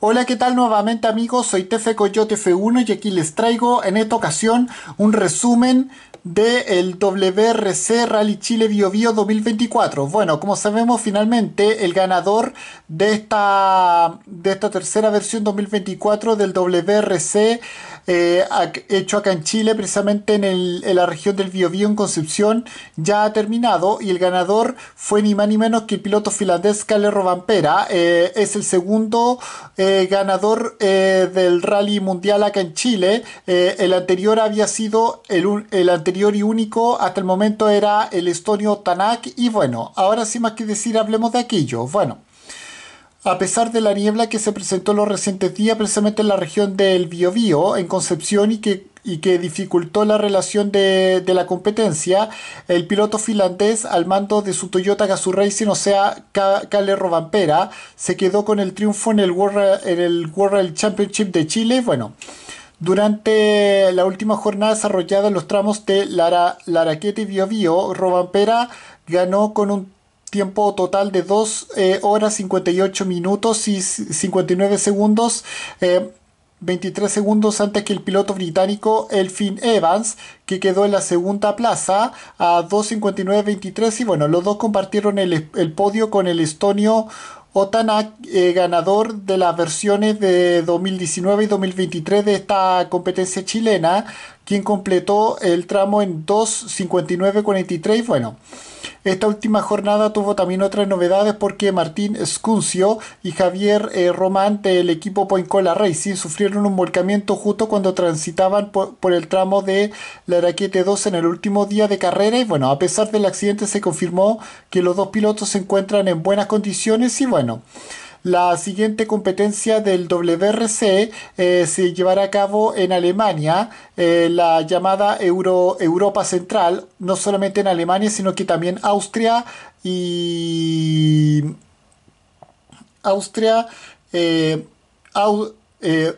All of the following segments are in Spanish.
Hola, ¿qué tal nuevamente amigos? Soy Tefe Coyote F1 y aquí les traigo en esta ocasión un resumen del WRC Rally Chile Bio 2024. Bueno, como sabemos, finalmente el ganador de esta, de esta tercera versión 2024 del WRC eh, hecho acá en Chile, precisamente en, la región del Biobío en Concepción, ya ha terminado y el ganador fue ni más ni menos que el piloto finlandés Kalle Rovampera. Eh, es el segundo eh, ganador del rally mundial acá en Chile. el anterior había sido el, anterior y único hasta el momento era el estonio Tanak y bueno, ahora sí más que decir hablemos de aquello. Bueno. A pesar de la niebla que se presentó los recientes días, precisamente en la región del Biobío, en Concepción, y que que dificultó la relación de, la competencia, el piloto finlandés al mando de su Toyota Gazoo Racing, o sea, Kalle Robampera, se quedó con el triunfo en el World, en el Championship de Chile. Bueno, durante la última jornada desarrollada en los tramos de Lara, Laraquete y Biobío, Robampera ganó con un tiempo total de 2 eh, horas 58 minutos y 59 segundos. 23 eh, segundos antes que el piloto británico Elfin Evans, que quedó en la segunda plaza a 2.59.23. Y bueno, los dos compartieron el, podio con el estonio Otanak, eh, ganador de las versiones de 2019 y 2023 de esta competencia chilena, quien completó el tramo en 2.59.43. Bueno. Esta última jornada tuvo también otras novedades porque Martín Escuncio y Javier eh, Román del equipo Poincola Racing sufrieron un volcamiento justo cuando transitaban por, el tramo de la Raquete 2 en el último día de carrera y bueno, a pesar del accidente se confirmó que los dos pilotos se encuentran en buenas condiciones y bueno. La siguiente competencia del WRC eh, se llevará a cabo en Alemania, eh, la llamada Europa Central, no solamente en Alemania, sino que también Austria y... Austria, eh,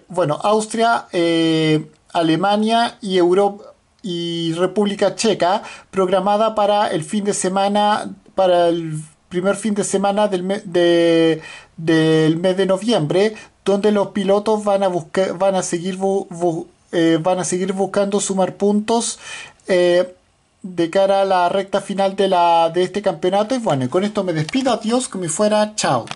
bueno, Austria, Alemania y Europa y República Checa, programada para el fin de semana, para el primer fin de semana del, del mes de noviembre, donde los pilotos van a, buscar, van a, seguir, eh, van a seguir buscando sumar puntos. Eh, de cara a la recta final de, la, de este campeonato. Y bueno, con esto me despido. Adiós, como fuera. Chao.